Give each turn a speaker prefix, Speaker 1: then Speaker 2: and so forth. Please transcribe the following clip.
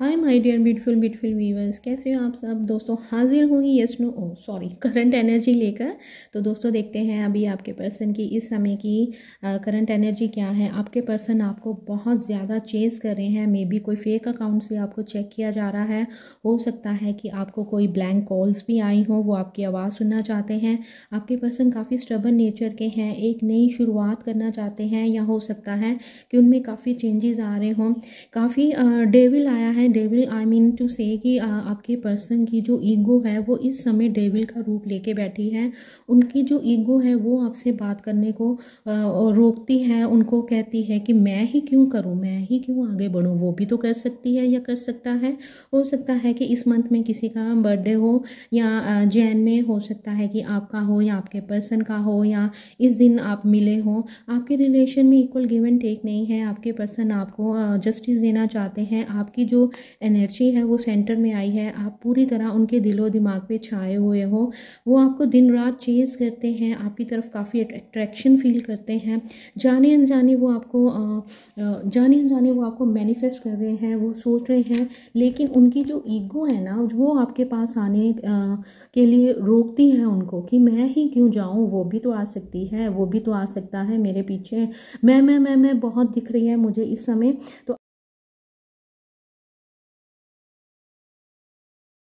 Speaker 1: hi my dear beautiful beautiful viewers कैसे हो आप सब दोस्तों हाजिर हुई yes no oh sorry current energy लेकर तो दोस्तों देखते हैं अभी आपके पर्सन की इस समय की करंट एनर्जी क्या है आपके पर्सन आपको बहुत ज़्यादा चेज कर रहे हैं मे बी कोई फेक अकाउंट से आपको चेक किया जा रहा है हो सकता है कि आपको कोई ब्लैंक कॉल्स भी आई हों वो आपकी आवाज़ सुनना चाहते हैं आपके पर्सन काफ़ी स्टबन नेचर के हैं एक नई शुरुआत करना चाहते हैं या हो सकता है कि उनमें काफ़ी चेंजेस आ रहे हों काफ़ी डेविल आया है है डेविल आई मीन टू से कि आ, आपके पर्सन की जो ईगो है वो इस समय डेविल का रूप लेके बैठी है उनकी जो ईगो है वो आपसे बात करने को आ, रोकती है उनको कहती है कि मैं ही क्यों करूँ मैं ही क्यों आगे बढ़ूँ वो भी तो कर सकती है या कर सकता है हो सकता है कि इस मंथ में किसी का बर्थडे हो या जैन में हो सकता है कि आपका हो या आपके पर्सन का हो या इस दिन आप मिले हो आपके रिलेशन में इक्वल गिव एंड टेक नहीं है आपके पर्सन आपको जस्टिस देना चाहते हैं आपकी जो एनर्जी है वो सेंटर में आई है आप पूरी तरह उनके दिलो दिमाग पे छाए हुए हो वो आपको दिन रात चेज़ करते हैं आपकी तरफ काफ़ी अट्रैक्शन फील करते हैं जाने अनजाने वो आपको जाने अनजाने वो आपको मैनिफेस्ट कर रहे हैं वो सोच रहे हैं लेकिन उनकी जो ईगो है ना वो आपके पास आने के लिए रोकती है उनको कि मैं ही क्यों जाऊँ वो भी तो आ सकती है वो भी तो आ सकता है मेरे पीछे मैं मैं मैं मैं बहुत दिख रही है मुझे इस समय तो